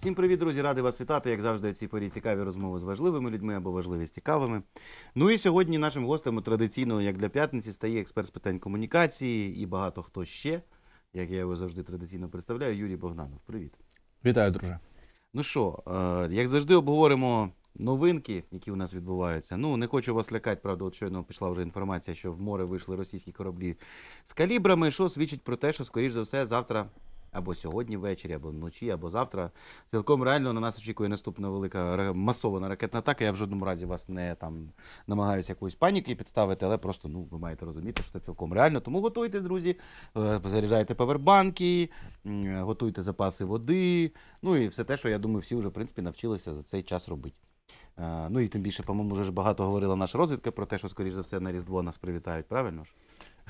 Всім привіт, друзі! Радий вас вітати, як завжди, у цій порі цікаві розмови з важливими людьми або важливі з цікавими. Ну і сьогодні нашим гостем традиційно, як для п'ятниці, стає експерт з питань комунікації і багато хто ще, як я його завжди традиційно представляю, Юрій Богданов. Привіт. Вітаю, друже. Ну що, е, як завжди, обговоримо новинки, які у нас відбуваються. Ну, не хочу вас лякати, правда, от щойно пішла вже інформація, що в море вийшли російські кораблі з калібрами, що свідчить про те, що, скоріш за все, завтра або сьогодні ввечері, або вночі, або завтра. Цілком реально на нас очікує наступна велика масована ракетна атака. Я в жодному разі вас не там намагаюся якоїсь паніки підставити, але просто ну ви маєте розуміти, що це цілком реально. Тому готуйтесь, друзі, е, заряджайте павербанки, е, готуйте запаси води. Ну і все те, що я думаю, всі вже в принципі навчилися за цей час робити. Е, ну і тим більше, по-моєму, вже ж багато говорила наша розвідка про те, що скоріш за все на різдво нас привітають. Правильно ж?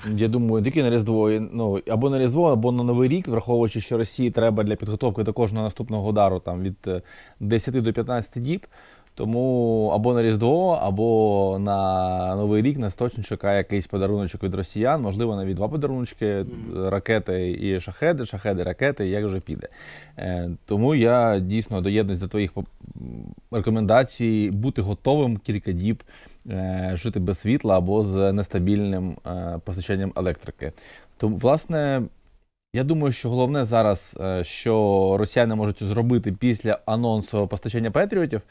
Я думаю, тільки на Різдво, ну або на Різдво, або на Новий рік, враховуючи, що Росії треба для підготовки до кожного наступного удару там від 10 е, до 15 діб. Тому або на Різдво, або на Новий рік нас точно чекає якийсь подаруночок від росіян, можливо, навіть два подаруночки, е, ракети і шахеди, шахеди, ракети, як вже піде. Е, тому я дійсно доєднуюсь до твоїх рекомендацій бути готовим кілька діб. Е, жити без світла або з нестабільним е, постачанням електрики. то, власне, я думаю, що головне зараз, е, що росіяни можуть зробити після анонсу постачання патріотів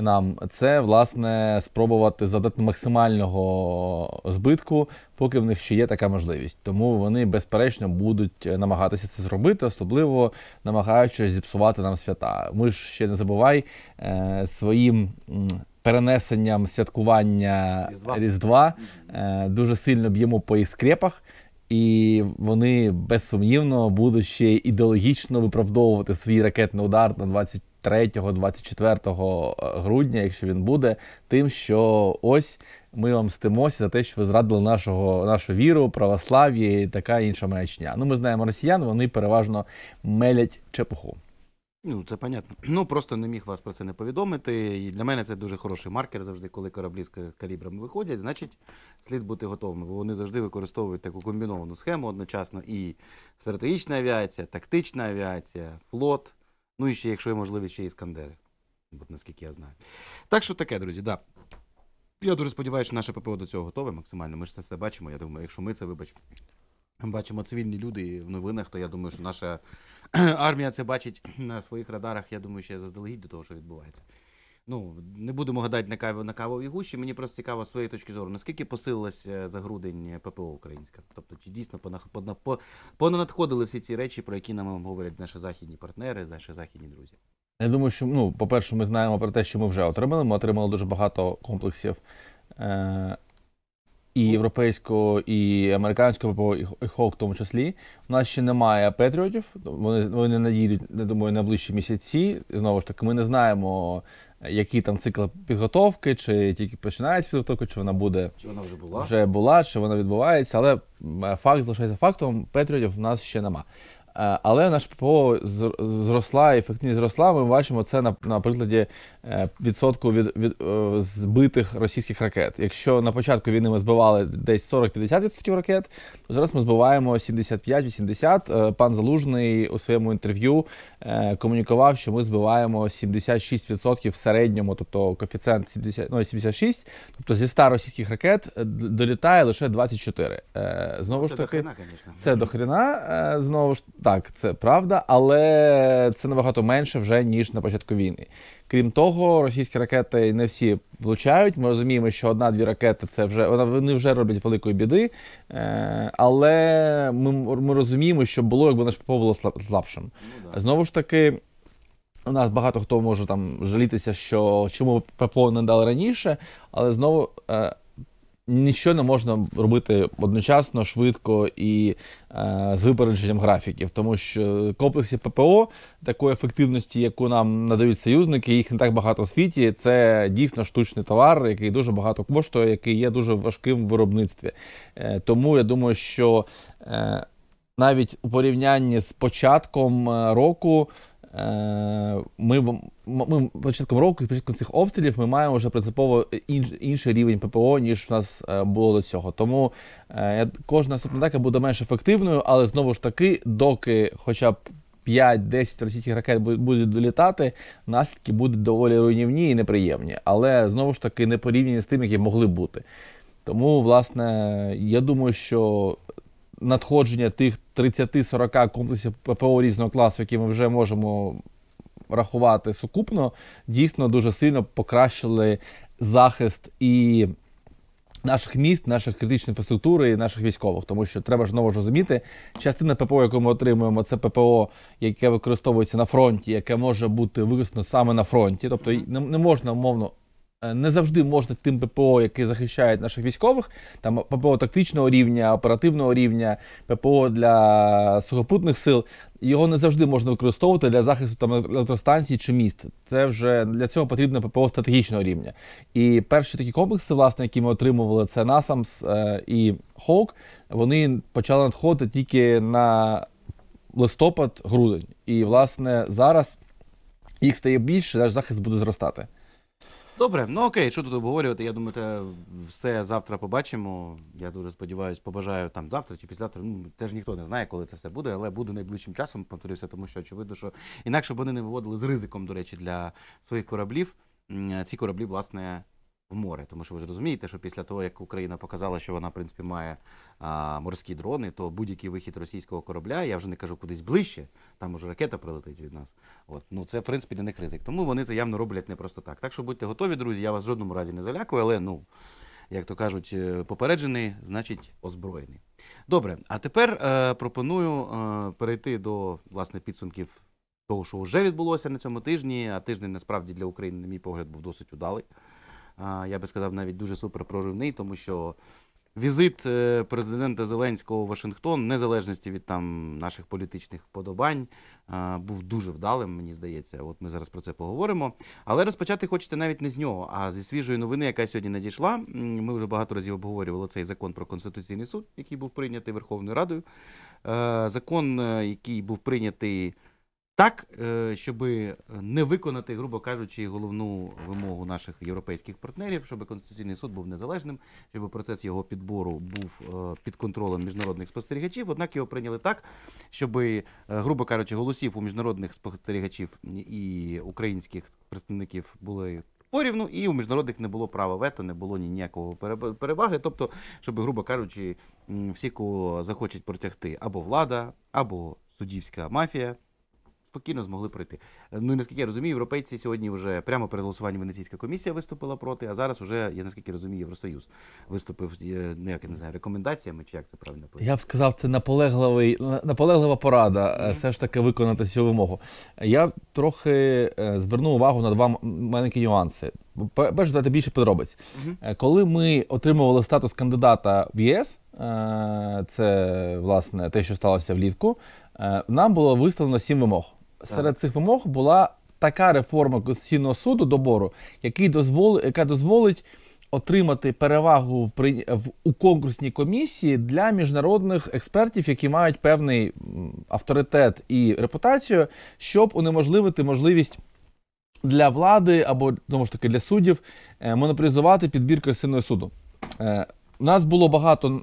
нам, це власне спробувати задати максимального збитку, поки в них ще є така можливість. Тому вони безперечно будуть намагатися це зробити, особливо намагаючись зіпсувати нам свята. Ми ж ще не забувай своїм перенесенням святкування Різдва, Різдва е, дуже сильно б'ємо по іскрепах. І вони безсумнівно будуть ще ідеологічно виправдовувати свій ракетний удар на 23-24 е, грудня, якщо він буде, тим, що ось ми вам стимося за те, що ви зрадили нашого, нашу віру, православ'я і така інша маячня. Ну, ми знаємо росіян, вони переважно мелять чепуху. Ну, це понятно. Ну просто не міг вас про це не повідомити. І для мене це дуже хороший маркер завжди, коли кораблі з калібрами виходять. Значить, слід бути готовими. Бо вони завжди використовують таку комбіновану схему одночасно і стратегічна авіація, тактична авіація, флот. Ну і ще, якщо є можливість, ще іскандери. Бо наскільки я знаю. Так що таке, друзі, да. Я дуже сподіваюся, що наше ППО до цього готове максимально. Ми ж це все бачимо. Я думаю, якщо ми це вибачимо бачимо цивільні люди в новинах, то я думаю, що наша армія це бачить на своїх радарах. Я думаю, ще заздалегідь до того, що відбувається. Ну не будемо гадати на каві на кавовій гущі. Мені просто цікаво з своєї точки зору, наскільки посилилася е, за грудень ППО українська? Тобто, чи дійсно понанадходили всі ці речі, про які нам говорять наші західні партнери, наші західні друзі? Я думаю, що ну, по-перше, ми знаємо про те, що ми вже отримали. Ми отримали дуже багато комплексів е, і європейського, і американського ППО, і Хок в тому числі. У нас ще немає петріотів. вони вони надійдуть, не думаю, найближчі місяці. Знову ж таки, ми не знаємо, які там цикли підготовки, чи тільки починається підготовка, чи вона буде чи вона вже була, вже була, чи вона відбувається, але е, факт залишається фактом, Петріотів в нас ще нема. Е, але наш ППО зросла, ефективність зросла. Ми бачимо це на на прикладі е, відсотку від від е, збитих російських ракет. Якщо на початку війни ми збивали десь 40-50% ракет, то зараз ми збиваємо 75-80%. Пан Залужний у своєму інтерв'ю комунікував, що ми збиваємо 76% в середньому, тобто коефіцієнт 70, ну, 76, тобто зі 100 російських ракет долітає лише 24. Знову це ж таки, до хрена, це до хрена знову ж. Так, це правда, але це набагато менше вже ніж на початку війни. Крім того, російські ракети не всі влучають. Ми розуміємо, що одна-дві ракети це вже вони вже роблять великої біди. Е, але ми ми розуміємо, що було, якби наш ППО було слабшим. Ну знову ж таки. У нас багато хто може там жалітися, що чому ППО не дали раніше, але знову е, Нічого не можна робити одночасно, швидко і е, з випередженням графіків, тому що комплексі ППО такої ефективності, яку нам надають союзники, їх не так багато в світі. Це дійсно штучний товар, який дуже багато коштує, який є дуже важким в виробництві. Е, тому я думаю, що е, навіть у порівнянні з початком е, року. Е, ми ми початком року, з початком цих обстрілів, ми маємо вже принципово інший рівень ППО, ніж в нас е, було до цього. Тому е, кожна наступна атака буде менш ефективною, але знову ж таки, доки хоча б 5-10 російських ракет будуть долітати, наслідки будуть доволі руйнівні і неприємні. Але знову ж таки не порівняні з тим, які могли бути. Тому, власне, я думаю, що надходження тих 30-40 комплексів ППО різного класу, які ми вже можемо рахувати сукупно, дійсно дуже сильно покращили захист і наших міст, наших критичної інфраструктури і наших військових, тому що треба ж знову ж розуміти, частина ППО, яку ми отримуємо, це ППО, яке використовується на фронті, яке може бути використано саме на фронті. Тобто не можна умовно Е, не завжди можна тим ППО, яке захищають наших військових, там ППО тактичного рівня, оперативного рівня, ППО для сухопутних сил. Його не завжди можна використовувати для захисту там електростанцій чи міст. Це вже для цього потрібно ППО стратегічного рівня. І перші такі комплекси, власне, які ми отримували, це NASAMS е, і Hawk, Вони почали надходити тільки на листопад-грудень. І власне зараз їх стає більше, наш захист буде зростати. Добре, ну окей, що тут обговорювати? Я думаю, це все завтра побачимо. Я дуже сподіваюся, побажаю там завтра чи післязавтра. Ну теж ніхто не знає, коли це все буде, але буде найближчим часом. Повторюся, тому що очевидно, що інакше б вони не виводили з ризиком, до речі, для своїх кораблів. Ці кораблі, власне в море. Тому що ви ж розумієте, що після того, як Україна показала, що вона в принципі має а, морські дрони, то будь-який вихід російського корабля, я вже не кажу кудись ближче, там уже ракета прилетить від нас. От ну це в принципі для них ризик. Тому вони це явно роблять не просто так. Так що будьте готові, друзі. Я вас в жодному разі не залякую, але ну. Як то кажуть, е, попереджений, значить озброєний. Добре, а тепер е, пропоную е, перейти до власне підсумків того, що вже відбулося на цьому тижні. А тиждень насправді для України, на мій погляд, був досить удалий я би сказав, навіть дуже суперпроривний, тому що візит е, президента Зеленського в Вашингтон, незалежності від там наших політичних вподобань, був дуже вдалим, мені здається. От ми зараз про це поговоримо. Але розпочати хочете навіть не з нього, а зі свіжої новини, яка сьогодні надійшла. Ми вже багато разів обговорювали цей закон про конституційний суд, який був прийнятий Верховною Радою. Е, закон, е, який був прийнятий. Так, е, щоб е, не виконати, грубо кажучи, головну вимогу наших європейських партнерів, щоб конституційний суд був незалежним, щоб процес його підбору був е, під контролем міжнародних спостерігачів. Однак його прийняли так, щоб, грубо кажучи, голосів у міжнародних спостерігачів і українських представників були. Порівну і у міжнародних не було права вето, не було ніякого переваги. Тобто, щоб, грубо кажучи, всі, кого захочуть протягти або влада, або суддівська мафія, спокійно змогли пройти. Е, ну і наскільки я розумію, європейці сьогодні вже прямо перед голосуванням Венеційська комісія виступила проти, а зараз вже, я наскільки розумію, Євросоюз виступив е, ну як я не знаю, рекомендаціями чи як це правильно пояснити? Я б сказав, це наполегливий наполеглива порада mm -hmm. все ж таки виконати цю вимогу. Я трохи зверну увагу на два маленькі нюанси. Перш дати більше подробиць. Mm -hmm. Коли ми отримували статус кандидата в ЄС, це власне те, що сталося влітку. Нам було виставлено сім вимог серед цих вимог була така реформа Конституційного суду добору, який дозвол, яка дозволить отримати перевагу в, при... в у конкурсній комісії для міжнародних експертів, які мають певний авторитет і репутацію, щоб унеможливити можливість. Для влади або тому ж таки для суддів е, монополізувати підбір Конституційного суду. Е, у нас було багато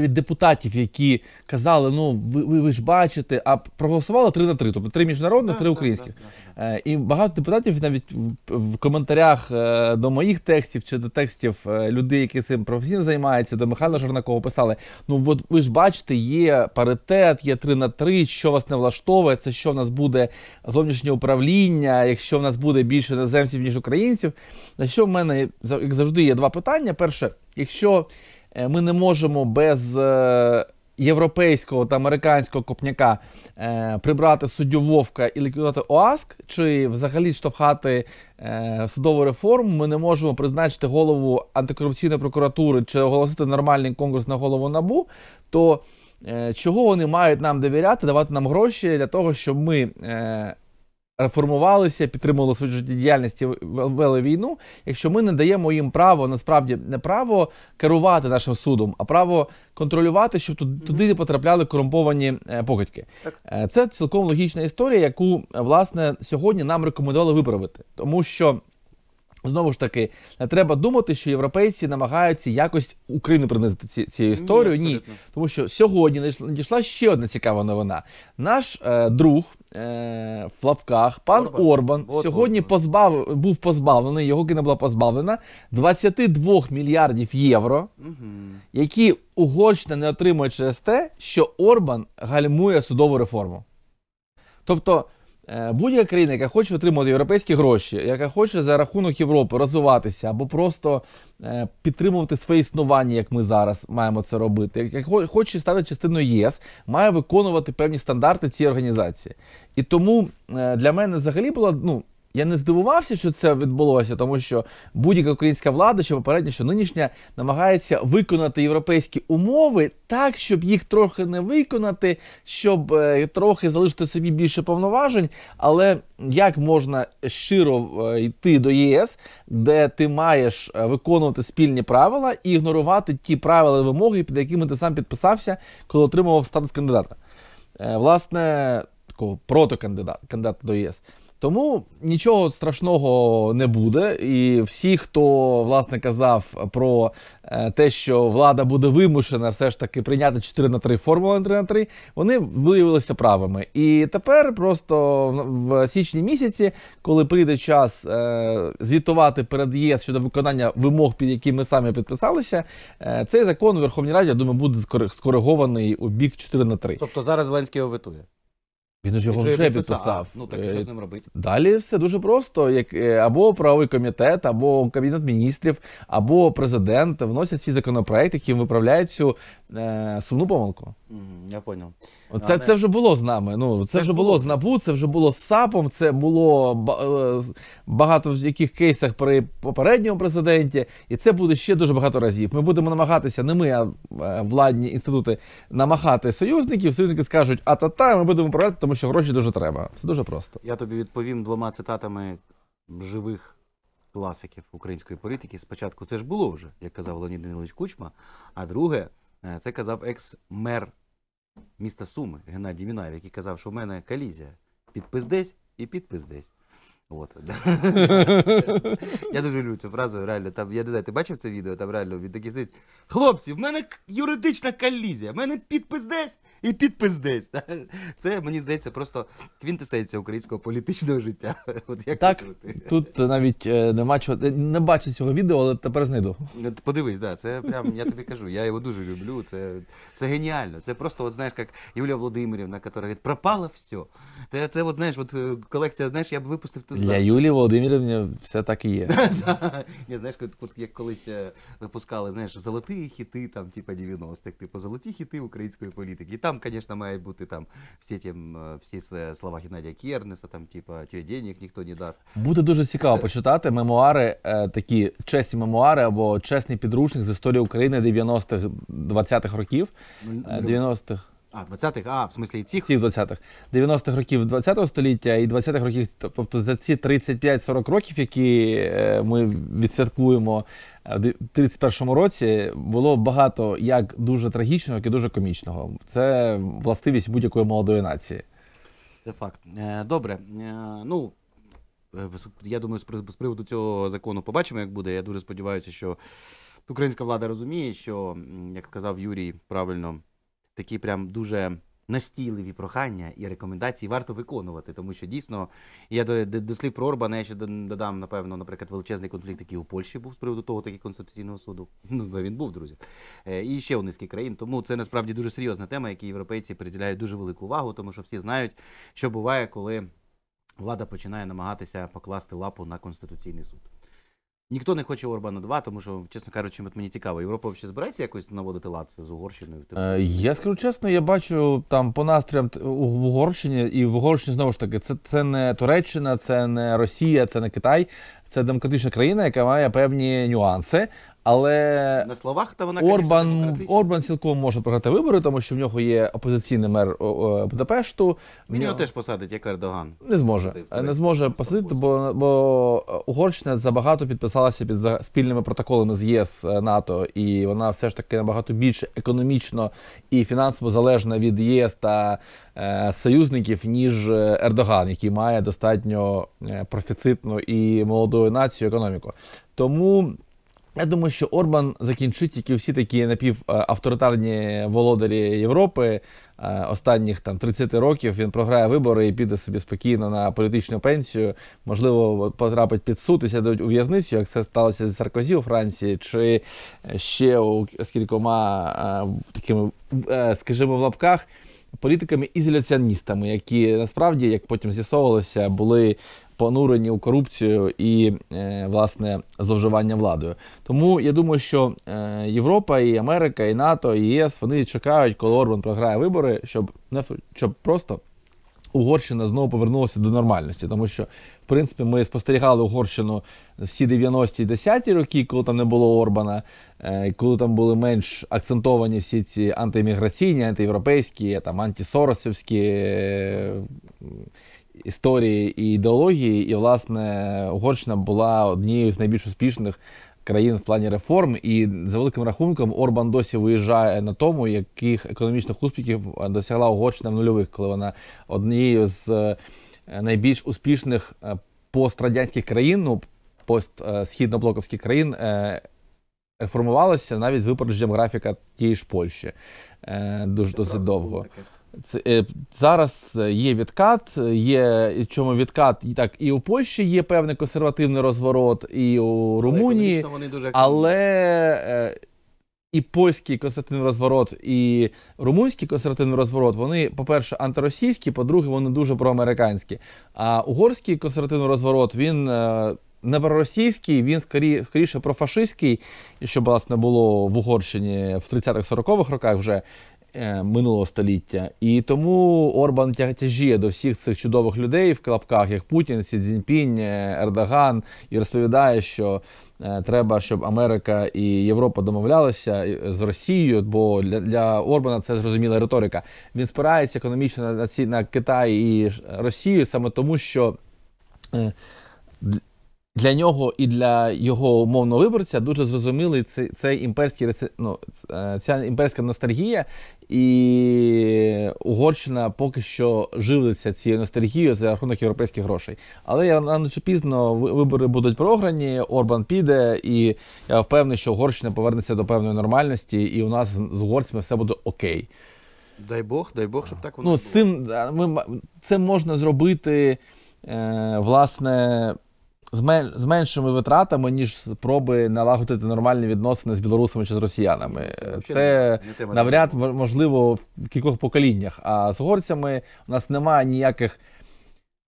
від депутатів, які казали, ну ви ви, ви ж бачите, а проголосували три на три, тобто три міжнародних, три українських. Е, і багато депутатів навіть в коментарях е, до моїх текстів чи до текстів е, людей, які цим професійно займаються, до Михайла Жорнакова писали: ну от ви ж бачите, є паритет, є три на три, що вас не влаштовує, це що в нас буде зовнішнє управління, якщо в нас буде більше наземців, ніж українців. На що в мене як завжди є два питання: перше, якщо. Е, ми не можемо без е, європейського та американського копняка е, прибрати суддю Вовка і ліквідувати ОАСК, чи взагалі штовхати судову реформу, ми не можемо призначити голову антикорупційної прокуратури чи оголосити нормальний конкурс на голову набу, то чого вони мають нам довіряти, давати нам гроші для того, щоб ми реформувалися, підтримували свою життєдіяльність і вели війну. Якщо ми не даємо їм право, насправді не право керувати нашим судом, а право контролювати, щоб туди не потрапляли корумповані е, покидьки. Е, це цілком логічна історія, яку е, власне сьогодні нам рекомендували виправити, тому що. Знову ж таки, не треба думати, що європейці намагаються якось Україну принизити ці цією історією. Ні, Ні, тому що сьогодні надійшла ще одна цікава новина. Наш е, друг е, в лапках, пан Орбан, Орбан от, сьогодні от, от. позбав був позбавлений. Його кина була позбавлена 22 мільярдів євро, угу. які Угорщина не отримує через те, що Орбан гальмує судову реформу. Тобто. Е, будь-яка країна, яка хоче отримати європейські гроші, яка хоче за рахунок Європи розвиватися або просто е, підтримувати своє існування, як ми зараз маємо це робити, яка хоче стати частиною ЄС, має виконувати певні стандарти цієї організації. І тому е, для мене взагалі була ну, я не здивувався, що це відбулося, тому що будь-яка українська влада, що попередня, що нинішня, намагається виконати європейські умови так, щоб їх трохи не виконати, щоб е, трохи залишити собі більше повноважень. Але як можна щиро е, йти до ЄС, де ти маєш е, виконувати спільні правила і ігнорувати ті правила і вимоги, під якими ти сам підписався, коли отримував статус кандидата? Е, власне, такого протокандидата кандидата до ЄС. Тому нічого страшного не буде. І всі, хто власне казав про е, те, що влада буде вимушена все ж таки прийняти 4 на 3 формулу 3 на 3, вони виявилися правими. І тепер, просто в січні місяці, коли прийде час е, звітувати перед ЄС щодо виконання вимог, під які ми самі підписалися, е, цей закон у Верховній Раді я думаю, буде скоригований у бік 4 на 3. Тобто зараз Зеленський його витує. Він ж його вже підписав. Ну так і що е, з ним робити? Далі все дуже просто. Як е, або правовий комітет, або кабінет міністрів, або президент вносять свій законопроект, яким виправляють цю е, сумну помилку. Я поняв. Це це вже було з нами. Ну це, це вже було, з набу, це вже було з САПом. Це було е, багато в яких кейсах при попередньому президенті, і це буде ще дуже багато разів. Ми будемо намагатися, не ми, а владні інститути намагати союзників. Союзники скажуть, а та та ми будемо провести, тому тому що гроші дуже треба. Все дуже просто. Я тобі відповім двома цитатами живих класиків української політики. Спочатку це ж було вже, як казав Леонід Данилович Кучма. А друге, е, це казав екс-мер міста Суми Геннадій Мінаєв, який казав, що в мене колізія десь і підпиздесь. От. я дуже люблю цю фразу. Реально, там я не знаю, ти бачив це відео, там реально він такий сидить. Хлопці, в мене юридична колізія, в мене підпис десь і підпис десь. Це мені здається просто квінтесенція українського політичного життя. От як так, Тут навіть е, нема чого е, не бачу цього відео, але тепер знайду. Ну, подивись, да, це прям я тобі кажу. Я його дуже люблю. Це це геніально. Це просто, от знаєш, як Юлія Володимирівна, яка говорить, пропало все. Це це от знаєш, от е, колекція, знаєш, я б випустив тут. Для Юлії Володимирівни все так і є. Ні, знаєш, як колись випускали знаєш, золоті хіти, там, типа 90-х, типу золоті хіти української політики. І там там, конечно, мають бути там всі ті, э, всі э, слова Геннадія Кернеса, там, типа «Тьо денег ніхто не дасть. Буде дуже цікаво э. почитати мемуари, е, такі чесні мемуари або чесний підручник з історії України 90-х, 20-х років. 90-х. Ну, е, а, 20-х, а, в смислі і цих? Всіх 20-х. 90-х років 20-го століття і 20-х років, тобто за ці 35-40 років, які е, ми відсвяткуємо Е, в 31-му році було багато як дуже трагічного, як і дуже комічного. Це властивість будь-якої молодої нації. Це факт. Е, добре. Е, ну я думаю, з приводу цього закону побачимо, як буде. Я дуже сподіваюся, що українська влада розуміє, що як сказав Юрій правильно, такі прям дуже настійливі прохання і рекомендації варто виконувати, тому що дійсно я до, до слів про Орбана я ще додам, напевно, наприклад, величезний конфлікт, який у Польщі був з приводу того, такий конституційного суду. Ну він був, друзі, е, і ще у низки країн. Тому це насправді дуже серйозна тема, якій європейці приділяють дуже велику увагу, тому що всі знають, що буває, коли влада починає намагатися покласти лапу на конституційний суд. Ніхто не хоче Орбана 2, тому що, чесно кажучи, мені цікаво. Європа взагалі збирається якось наводити лад з Угорщиною? Е, я скажу чесно, я бачу там по настріям в Угорщині, і в Угорщині знову ж таки, це це не Туреччина, це не Росія, це не Китай, це демократична країна, яка має певні нюанси. Але на словах та вона Орбан Орбан цілком може програти вибори, тому що в нього є опозиційний мер Будапешту. Він його теж посадить, як Ердоган. Не зможе. Не зможе посадити, бо бо е, Угорщина забагато підписалася під спільними протоколами з ЄС е, НАТО, і вона все ж таки набагато більше економічно і фінансово залежна від ЄС та е, союзників, ніж е, Ердоган, який має достатньо профіцитну і молоду націю економіку. Тому. Я думаю, що Орбан закінчить тільки всі такі напівавторитарні е, володарі Європи е, останніх там 30 років. Він програє вибори і піде собі спокійно на політичну пенсію. Можливо, потрапить під суд і сядуть у в'язницю, як це сталося з Саркозі у Франції, чи е, ще у, з кількома такими, скажімо, в лапках. Політиками ізоляціоністами, які насправді, як потім з'ясовувалося, були понурені у корупцію і е, власне зловживання владою. Тому я думаю, що е, Європа, і Америка, і НАТО, і ЄС вони чекають, коли Орбан програє вибори, щоб не щоб просто. Угорщина знову повернулася до нормальності, тому що в принципі ми спостерігали Угорщину всі 90-ті 10-ті роки, коли там не було Орбана, е, коли там були менш акцентовані всі ці антиімміграційні, антиєвропейські, там антисоросівські історії і ідеології, і, власне, Угорщина була однією з найбільш успішних країн в плані реформ. І за великим рахунком Орбан досі виїжджає на тому, яких економічних успіхів досягла Угорщина в нульових, коли вона однією з е, найбільш успішних е, пострадянських країн, ну постсхідноблоковських країн. Е, реформувалася навіть з випередженням графіка тієї ж Польщі дуже досить довго. Таке. Е, зараз е, є відкат, е, є чому відкат і так і у Польщі є певний консервативний розворот, і у Румунії, але, дуже але і польський консервативний розворот, і румунський консервативний розворот вони, по-перше, антиросійські, по-друге, вони дуже проамериканські. А угорський консервативний розворот він не проросійський, він скорі, скоріше профашистський, що власне було в Угорщині в 30-40-х роках вже. Е, минулого століття. І тому Орбан тяжіє до всіх цих чудових людей в клапках, як Путін, Сі Цзіньпінь, е, Ердоган, і розповідає, що е, треба, щоб Америка і Європа домовлялися з Росією, бо для, для Орбана це зрозуміла риторика. Він спирається економічно на ці на Китай і Росію саме тому, що для нього і для його умовного виборця дуже зрозумілий цей, цей імперський ну, е, ця імперська ностальгія, і Угорщина поки що живиться цією ностальгією за рахунок європейських грошей. Але рано чи пізно вибори будуть програні, Орбан піде, і я впевнений, що Угорщина повернеться до певної нормальності, і у нас з угорцями все буде окей. Дай Бог, дай Бог, щоб так воно. Ну, з цим е, ми це можна зробити, е, власне з меншими витратами, ніж спроби налагодити нормальні відносини з білорусами чи з росіянами. Це, е, це навряд можливо в кількох поколіннях. А з горцями у нас немає ніяких.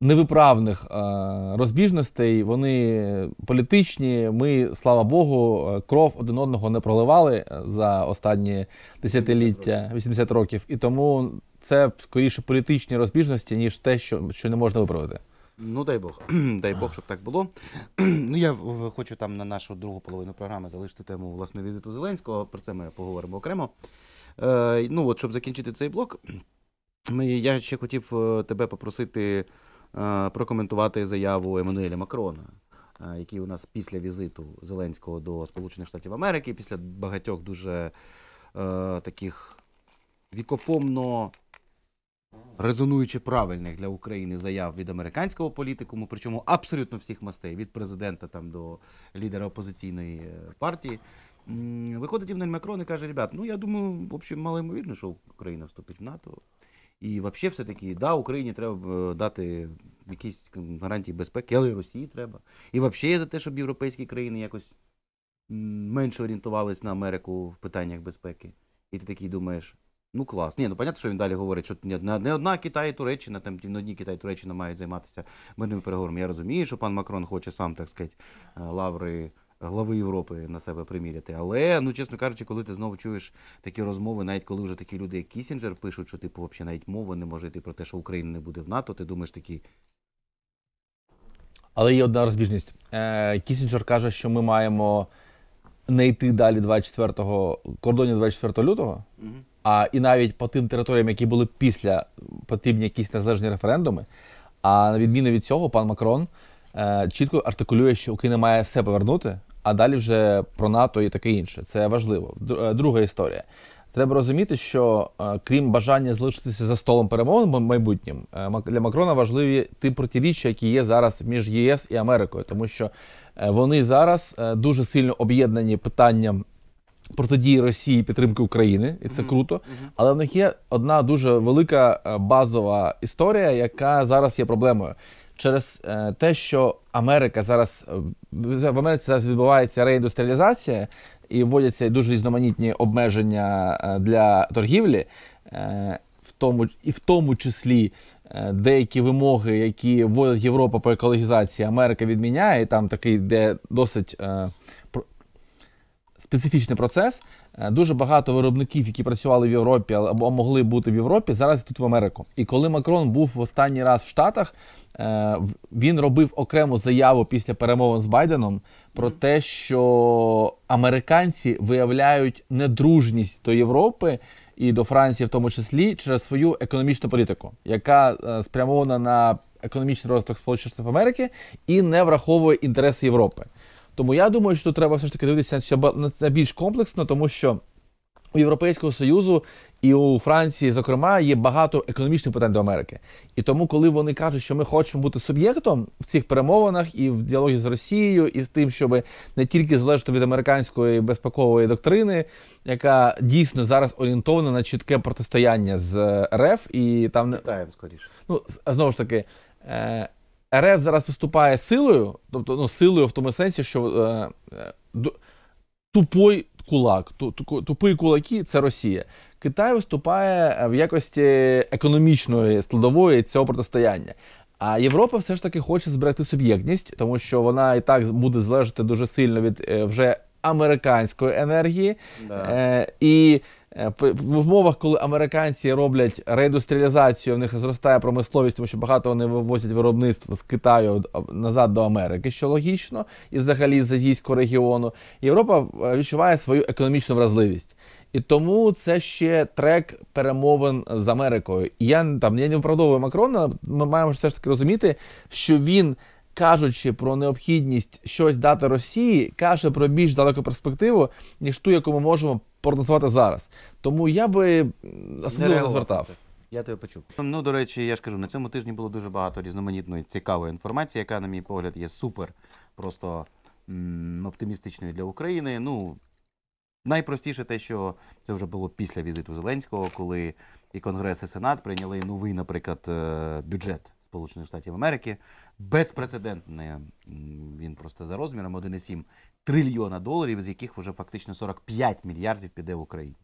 Невиправних е, розбіжностей, вони політичні. Ми, слава Богу, е, кров один одного не проливали за останні десятиліття, 80 років. І тому це скоріше політичні розбіжності, ніж те, що, що не можна виправити. Ну дай Бог, дай Бог, щоб так було. ну я хочу там на нашу другу половину програми залишити тему власне візиту Зеленського. Про це ми поговоримо окремо. Е, Ну от щоб закінчити цей блок, ми, я ще хотів е, тебе попросити е, прокоментувати заяву Еммануеля Макрона, е, який у нас після візиту Зеленського до Сполучених Штатів Америки, після багатьох дуже е, таких вікопомно резонуючи правильних для України заяв від американського політикуму, причому абсолютно всіх мастей від президента там до лідера опозиційної е, партії. Виходить Іван Макрон і каже: ребят, ну я думаю, в общем, мало ймовірно, що Україна вступить в НАТО. І взагалі все таки, да, Україні треба е, дати якісь гарантії безпеки, але і Росії треба. І взагалі є за те, щоб європейські країни якось менше орієнтувались на Америку в питаннях безпеки. І ти такий думаєш, Ну клас. Ні, ну понятно, що він далі говорить, що не одна Китай і Туреччина, там не одні Китай і Туреччина мають займатися мирними переговорами. Я розумію, що пан Макрон хоче сам, так сказати, е, лаври глави Європи на себе приміряти. Але, ну чесно кажучи, коли ти знову чуєш такі розмови, навіть коли вже такі люди, як Кісінджер, пишуть, що типу взагалі навіть мови не може йти про те, що Україна не буде в НАТО, ти думаєш такі. Але є одна розбіжність. Е, Кісінджер каже, що ми маємо не йти далі 24 кордонів 24 лютого. Угу а і навіть по тим територіям, які були після потрібні якісь незалежні референдуми. А на відміну від цього, пан Макрон е, чітко артикулює, що Україна має все повернути, а далі вже про НАТО і таке інше. Це важливо. Е, друга історія. Треба розуміти, що е, крім бажання залишитися за столом перемовин майбутнім, е, для Макрона важливі ті протиріччя, які є зараз між ЄС і Америкою, тому що е, вони зараз е, дуже сильно об'єднані питанням протидії Росії підтримки України, і це mm -hmm. круто. Mm -hmm. Але в них є одна дуже велика е, базова історія, яка зараз є проблемою. Через е, те, що Америка зараз е, в Америці зараз відбувається реіндустріалізація і вводяться дуже різноманітні обмеження для торгівлі, в тому і в тому числі деякі вимоги, які вводить Європа по екологізації, Америка відміняє і там такий, де досить специфічний процес. Е, дуже багато виробників, які працювали в Європі або могли бути в Європі, зараз тут в Америку. І коли Макрон був в останній раз в Штатах, е, він робив окрему заяву після перемовин з Байденом про те, що американці виявляють недружність до Європи. І до Франції, в тому числі, через свою економічну політику, яка е, спрямована на економічний розвиток Сполучених Штатів Америки і не враховує інтереси Європи. Тому я думаю, що тут треба все ж таки дивитися на більш комплексно, тому що у Європейського Союзу і у Франції, зокрема, є багато економічних питань до Америки. І тому, коли вони кажуть, що ми хочемо бути суб'єктом в цих перемовинах і в діалогі з Росією, і з тим, щоб не тільки залежати від американської безпекової доктрини, яка дійсно зараз орієнтована на чітке протистояння з е, РФ і там не Китаєм скоріше. Ну знову ж таки. Е, РФ зараз виступає силою, тобто ну, силою в тому сенсі, що е, е, тупой кулак, ту, ту, тупі кулаки це Росія. Китай виступає е, в якості економічної складової цього протистояння. А Європа все ж таки хоче зберегти суб'єктність, тому що вона і так буде залежати дуже сильно від е, вже американської енергії. Да. Е, і Е, в умовах, коли американці роблять реіндустріалізацію, в них зростає промисловість, тому що багато вони вивозять виробництво з Китаю назад до Америки, що логічно, і взагалі з азійського регіону, Європа е, відчуває свою економічну вразливість. І тому це ще трек перемовин з Америкою. І я там я не виправдовую Макрона. Ми маємо все ж таки розуміти, що він. Кажучи про необхідність щось дати Росії, каже про більш далеку перспективу, ніж ту, яку ми можемо проголосувати зараз. Тому я би особливо не, звертав. Я тебе почув. Ну до речі, я ж кажу, на цьому тижні було дуже багато різноманітної цікавої інформації, яка, на мій погляд, є супер просто м оптимістичною для України. Ну найпростіше те, що це вже було після візиту Зеленського, коли і Конгрес і Сенат прийняли новий, наприклад, е, бюджет. Сполучених Штатів Америки безпрецедентний він просто за розміром 1,7 трильйона доларів, з яких вже фактично 45 мільярдів піде в Україні.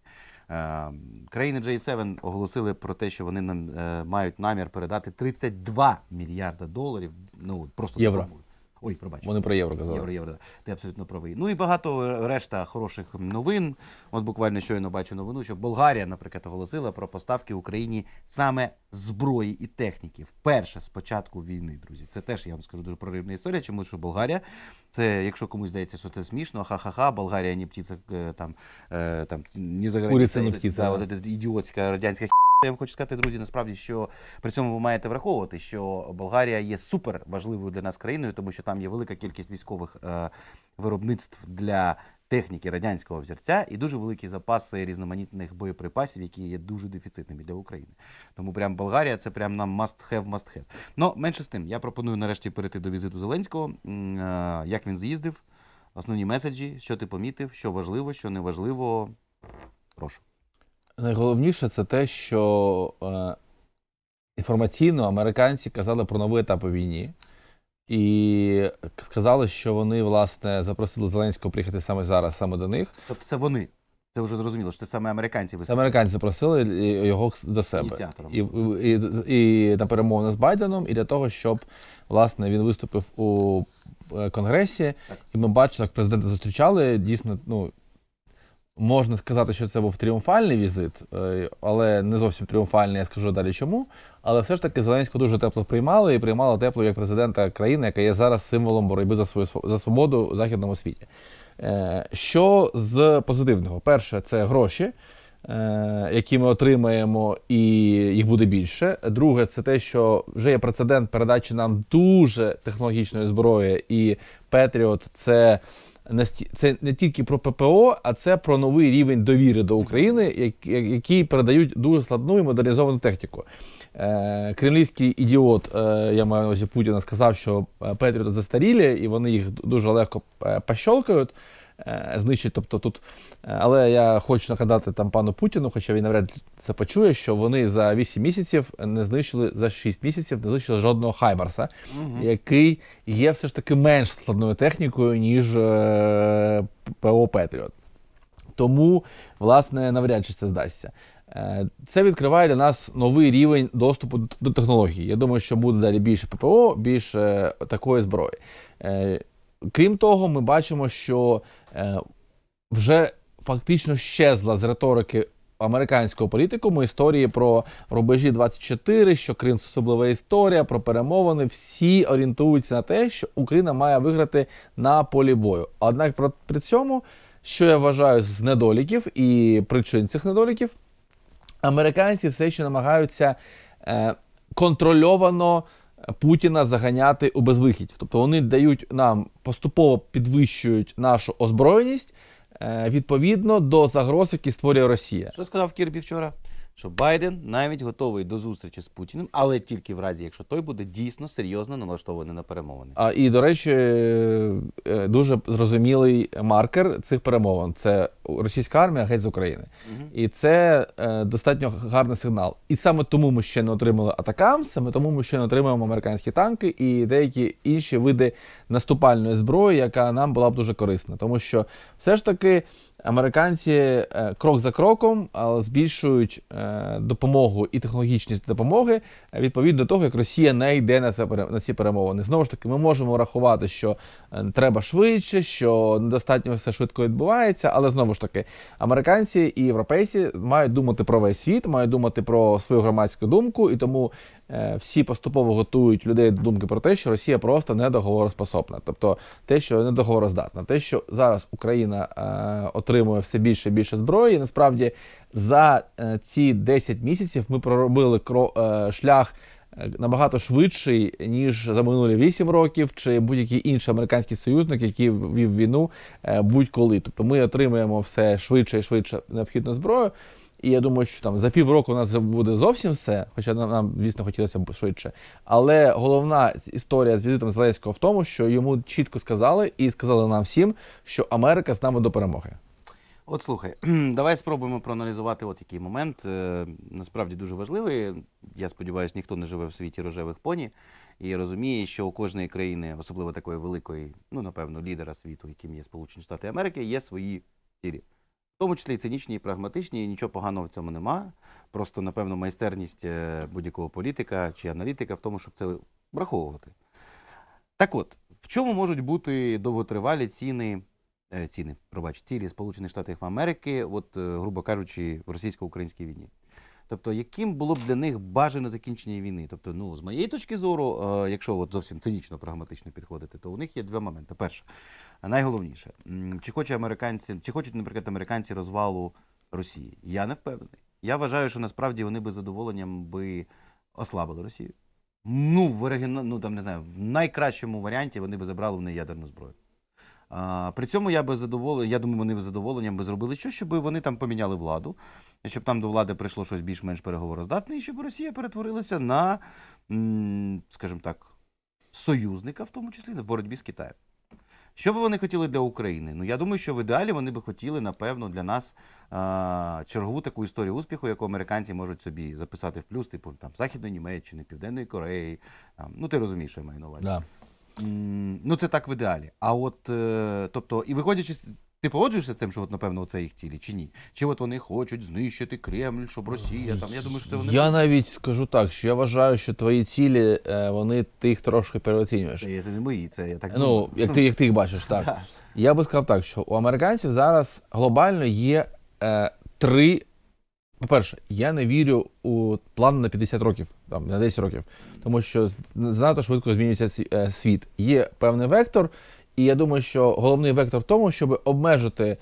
Ем, країни J7 оголосили про те, що вони нам е, мають намір передати 32 мільярда доларів. Ну просто євро. Допомогу. Ой, пробач. Вони про євро казали. Євро, євро. Ти абсолютно правий. Ну і багато решта хороших новин. От буквально щойно бачу новину, що Болгарія, наприклад, оголосила про поставки Україні саме зброї і техніки. Вперше з початку війни, друзі. Це теж я вам скажу дуже проривна історія. Чому що Болгарія, це якщо комусь здається, що це смішно, ха-ха-ха, Болгарія е, е, ні птіця там там не заграниця, не птіця. Да, да. Ідіотська радянська хі. Я вам хочу сказати, друзі, насправді, що при цьому ви маєте враховувати, що Болгарія є супер важливою для нас країною, тому що там є велика кількість військових е, виробництв для техніки радянського взірця і дуже великі запаси різноманітних боєприпасів, які є дуже дефіцитними для України. Тому прям Болгарія це прям нам must have, must have. Ну менше з тим, я пропоную нарешті перейти до візиту Зеленського. Е, як він з'їздив, основні меседжі, що ти помітив, що важливо, що не важливо. Прошу. Найголовніше це те, що е, інформаційно американці казали про новий етап у війні і сказали, що вони власне запросили Зеленського приїхати саме зараз, саме до них. Тобто це вони. Це вже зрозуміло, що це саме американці виступили. американці запросили його до себе І, і, і, і на перемовини з Байденом, і для того, щоб власне він виступив у е, конгресі, так. і ми бачили, як президента зустрічали. Дійсно, ну Можна сказати, що це був тріумфальний візит, е, але не зовсім тріумфальний, я скажу далі чому. Але все ж таки Зеленського дуже тепло приймали і приймали тепло як президента країни, яка є зараз символом боротьби за свою за свободу в західному світі. Е, що з позитивного? Перше, це гроші, е, які ми отримаємо, і їх буде більше. Друге, це те, що вже є прецедент передачі нам дуже технологічної зброї і Петріот це це не тільки про ППО, а це про новий рівень довіри до України, який передають дуже складну і модернізовану техніку. Е, кремлівський ідіот, е, я маю на увазі Путіна, сказав, що е, Петріоти застарілі, і вони їх дуже легко пощолкають. Е, знищить. Тобто тут, е, Але я хочу нагадати там пану Путіну, хоча він навряд це почує, що вони за 8 місяців не знищили за 6 місяців, не знищили жодного Хаймарса, угу. який є все ж таки менш складною технікою, ніж е, ПО Петріот. Тому, власне, навряд чи це здасться. Це відкриває для нас новий рівень доступу до технології. Я думаю, що буде далі більше ППО, більше такої зброї. Крім того, ми бачимо, що е, вже фактично щезла з риторики. Американського політикуму історії про рубежі 24, що Крим особлива історія, про перемовини. Всі орієнтуються на те, що Україна має виграти на полі бою. Однак, про при цьому, що я вважаю з недоліків і причин цих недоліків, американці все ще намагаються е, контрольовано Путіна заганяти у безвихідь. Тобто вони дають нам поступово підвищують нашу озброєність е, відповідно до загроз, які створює Росія. Що сказав Кірбі вчора? що Байден навіть готовий до зустрічі з Путіним, але тільки в разі, якщо той буде дійсно серйозно налаштований на перемовини. А і до речі, е, е, дуже зрозумілий маркер цих перемовин це російська армія геть з України, угу. і це е, достатньо гарний сигнал. І саме тому ми ще не отримали атакам, саме тому ми ще не отримуємо американські танки і деякі інші види наступальної зброї, яка нам була б дуже корисна, тому що все ж таки. Американці е, крок за кроком е, збільшують е, допомогу і технологічність допомоги відповідно до того, як Росія не йде на це на ці перемовини. Знову ж таки, ми можемо рахувати, що треба швидше, що недостатньо все швидко відбувається. Але знову ж таки, американці і європейці мають думати про весь світ, мають думати про свою громадську думку, і тому Е, всі поступово готують людей до думки про те, що Росія просто не договороспособна. Тобто те, що не договороздатна, те, що зараз Україна е, отримує все більше і більше зброї, і насправді за е, ці 10 місяців ми проробили кро, е, шлях. Е, набагато швидший ніж за минулі 8 років, чи будь-який інший американський союзник, який вів війну будь-коли. Тобто ми отримуємо все швидше і швидше необхідну зброю. І я думаю, що там за півроку у нас буде зовсім все, хоча нам, нам звісно, хотілося б швидше. Але головна історія з візитом Зеленського в тому, що йому чітко сказали і сказали нам всім, що Америка з нами до перемоги. От слухай, давай спробуємо проаналізувати от який момент. Е, насправді дуже важливий. Я сподіваюся, ніхто не живе в світі рожевих поні і розуміє, що у кожної країни, особливо такої великої, ну напевно, лідера світу, яким є Сполучені Штати Америки, є свої цілі тому числі і цинічні, і прагматичні, і нічого поганого в цьому нема. Просто, напевно, майстерність е, будь-якого політика чи аналітика в тому, щоб це враховувати. Так от, в чому можуть бути довготривалі ціни, е, ціни, пробач, цілі Сполучених Штатів Америки, от, е, грубо кажучи, в російсько-українській війні? Тобто, яким було б для них бажане закінчення війни? Тобто, ну з моєї точки зору, е, якщо от зовсім цинічно прагматично підходити, то у них є два моменти. Перше, найголовніше, чи хочуть американці, чи хочуть, наприклад, американці розвалу Росії? Я не впевнений. Я вважаю, що насправді вони би з задоволенням би ослабили Росію. Ну в оригіна... ну там не знаю, в найкращому варіанті вони би забрали в неї ядерну зброю. А, При цьому я би задоволення, я думаю, вони б задоволенням би зробили що, щоб вони там поміняли владу, щоб там до влади прийшло щось більш-менш переговороздатне, і щоб Росія перетворилася на, скажімо так, союзника, в тому числі в боротьбі з Китаєм. Що би вони хотіли для України? Ну я думаю, що в ідеалі вони би хотіли, напевно, для нас а, чергову таку історію успіху, яку американці можуть собі записати в плюс, типу там Західної Німеччини, Південної Кореї. Там, Ну ти розумієш, що я маю на увазі. Да. Ну, це так в ідеалі. А от е, тобто, і виходячи ти погоджуєшся з тим, що от напевно це їх цілі, чи ні? Чи от вони хочуть знищити Кремль, щоб Росія там? Я думаю, що це вони я навіть скажу так, що я вважаю, що твої цілі е, вони ти їх трошки переоцінюєш. Це не мої, це я так ну як ти як ти їх бачиш, так я би сказав так, що у американців зараз глобально є е, три. По перше, я не вірю у план на 50 років там на 10 років, тому що занадто швидко змінюється е, світ. Є певний вектор, і я думаю, що головний вектор в тому, щоб обмежити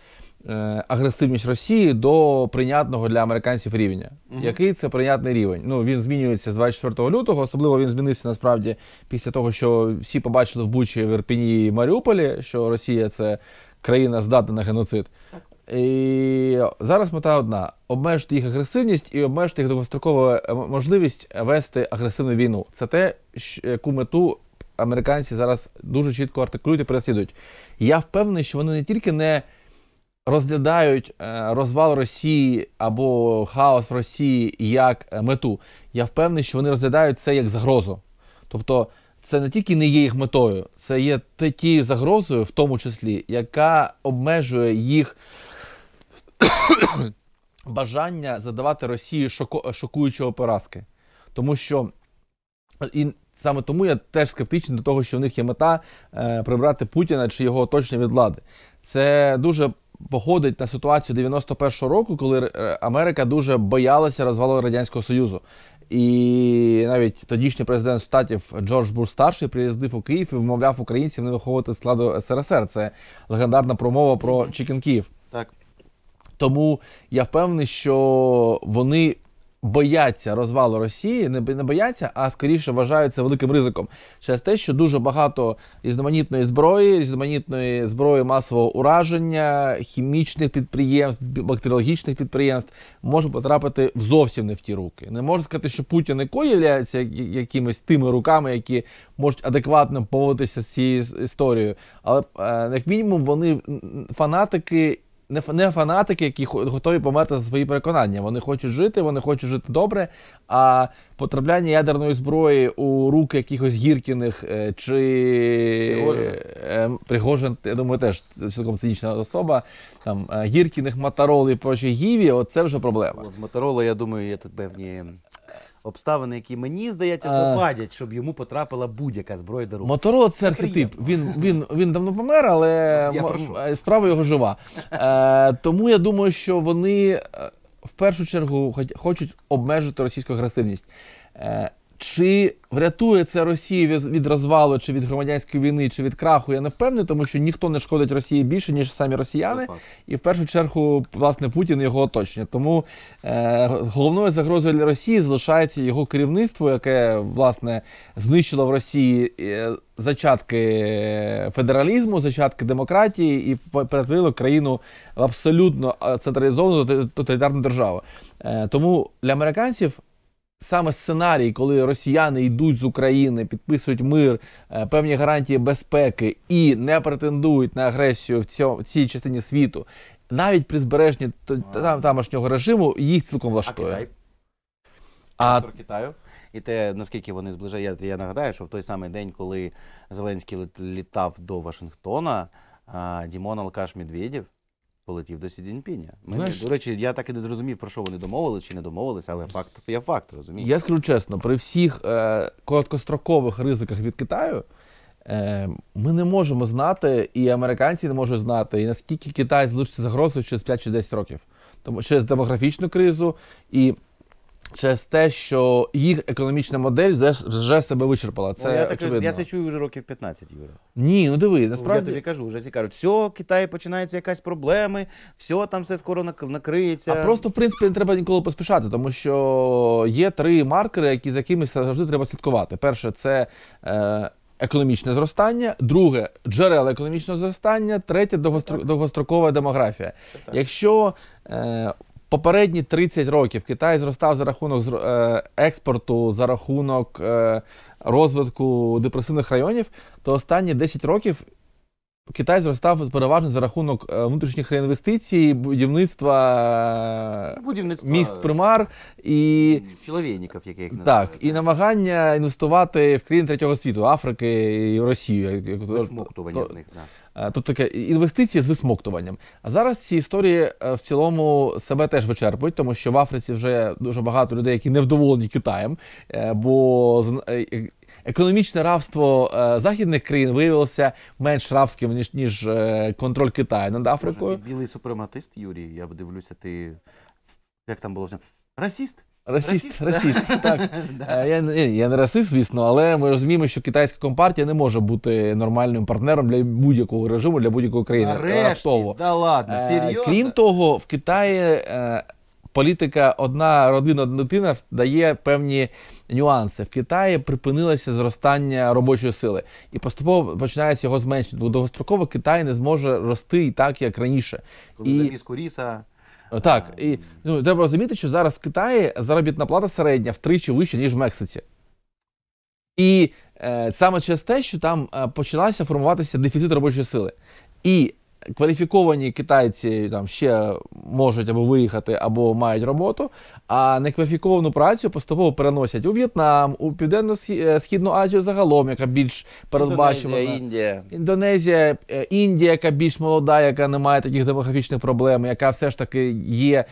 е, агресивність Росії до прийнятного для американців рівня. Угу. Який це прийнятний рівень? Ну він змінюється з 24 лютого. Особливо він змінився насправді після того, що всі побачили в Бучі в Ірпіні і Маріуполі, що Росія це. Країна здатна на геноцид, так. І Зараз мета одна: обмежити їх агресивність і обмежити їх довгострокову е, можливість вести агресивну війну. Це те, яку мету американці зараз дуже чітко артикулюють і переслідують. Я впевнений, що вони не тільки не розглядають е, розвал Росії або хаос в Росії як е, мету. Я впевнений, що вони розглядають це як загрозу. Тобто, це не тільки не є їх метою, це є тією загрозою, в тому числі, яка обмежує їх. бажання задавати Росії шоку... шокуючого поразки. Тому що і саме тому я теж скептичний до того, що в них є мета е, прибрати Путіна чи його оточення від влади. Це дуже походить на ситуацію 91-го року, коли е, Америка дуже боялася розвалу Радянського Союзу. І навіть тодішній президент штатів Джордж Бур старший приїздив у Київ і вмовляв українців не виховувати складу СРСР. Це легендарна промова про Чікін Київ. Тому я впевнений, що вони бояться розвалу Росії, не бояться, а скоріше вважаються великим ризиком. Через те, що дуже багато різноманітної зброї, різноманітної зброї масового ураження, хімічних підприємств, бактеріологічних підприємств може потрапити в зовсім не в ті руки. Не можна сказати, що Путін і являється якимись тими руками, які можуть адекватно поводитися з цією історією, але е, як мінімум вони фанатики не не фанатики, які готові померти за свої переконання. Вони хочуть жити, вони хочуть жити добре. А потрапляння ядерної зброї у руки якихось гіркіних е, чи ем, Пригожин. я думаю, теж цілком цинічна особа. Там е, Гіркіних Матарол і прочі гіві. Оце вже проблема. З Матарола, я думаю, є тут певні обставини, які мені здається, е, завадять, щоб йому потрапила будь-яка зброя до рук. Моторо це архетип. Він він він давно помер, але е, справа його жива. Е, Тому я думаю, що вони е, в першу чергу хочуть обмежити російську агресивність. Е, чи врятує це Росію від розвалу, чи від громадянської війни, чи від краху, я не впевнений, тому що ніхто не шкодить Росії більше, ніж самі росіяни, і в першу чергу, власне, Путін і його оточення. Тому е, головною загрозою для Росії залишається його керівництво, яке власне знищило в Росії е, зачатки федералізму, зачатки демократії і перетворило країну в абсолютно е, централізовану тоталітарну державу. Е, тому для американців Саме сценарій, коли росіяни йдуть з України, підписують мир, е, певні гарантії безпеки і не претендують на агресію в цьому цій частині світу, навіть при збереженні там тамошнього режиму їх цілком влаштує. А Китай? А... Китаю. І те, наскільки вони зближають, я, я нагадаю, що в той самий день, коли Зеленський літав до Вашингтона, Дімон Алкаш Медведєв полетів до Сі Дзіньпіня. Знаєш, до речі, я так і не зрозумів, про що вони домовилися чи не домовилися, але факт є факт, розумію. Я скажу чесно, при всіх е, короткострокових ризиках від Китаю. Е, ми не можемо знати, і американці не можуть знати, і наскільки Китай залишиться загрозою через 5 чи 10 років, тому через демографічну кризу і через те, що їх економічна модель вже- себе вичерпала. Це Це, ну, я, так, я це чую вже років 15, Юра. Ні, ну диви, ну, насправді. Я тобі кажу, вже всі кажуть, все, в Китаї починається якась проблема, все там все скоро нак- накриється. А просто, в принципі, не треба ніколи поспішати, тому що є три маркери, які за якими завжди треба слідкувати. Перше, це е, економічне зростання, друге джерела економічного зростання, третє довгостро- довгострокова демографія. Якщо е, Попередні 30 років Китай зростав за рахунок е, експорту, за рахунок е, розвитку депресивних районів, то останні 10 років Китай зростав переважно за рахунок е, внутрішніх реінвестицій, будівництва, будівництва міст примар і чоловіків, яких називають. так, і намагання інвестувати в країни третього світу Африки і Росію. Висмоктування з них. Да. Е, тут таке інвестиції з висмоктуванням. А зараз ці історії е, в цілому себе теж вичерпують, тому що в Африці вже дуже багато людей, які невдоволені Китаєм, е, бо економічне рабство західних країн виявилося менш рабським ніж ніж контроль Китаю над Африкою. Боже, ти білий супрематист Юрій. Я дивлюся, ти як там було Расіст? Расіст, расіст, так. Е, я я не расист, звісно, але ми розуміємо, що китайська компартія не може бути нормальним партнером для будь-якого режиму, для будь-якої країни. Нарешті, да ладно, е, серйозно? Крім того, в Китаї е, політика одна родина, одна дитина дає певні нюанси. В Китаї припинилося зростання робочої сили, і поступово починається його зменшення. Тобто довгостроково Китай не зможе рости і так, як раніше. Коли і... заміску ріса. Е, так, і ну, треба розуміти, що зараз в Китаї заробітна плата середня втричі вища, ніж в Мексиці. І е, саме через те, що там е, почалася формуватися дефіцит робочої сили. І Кваліфіковані китайці там ще можуть або виїхати, або мають роботу, а некваліфіковану працю поступово переносять у В'єтнам, у південну східну Азію загалом, яка більш передбачувана. Індонезія, Індія, Індонезія, е, Індія, яка більш молода, яка не має таких демографічних проблем, яка все ж таки є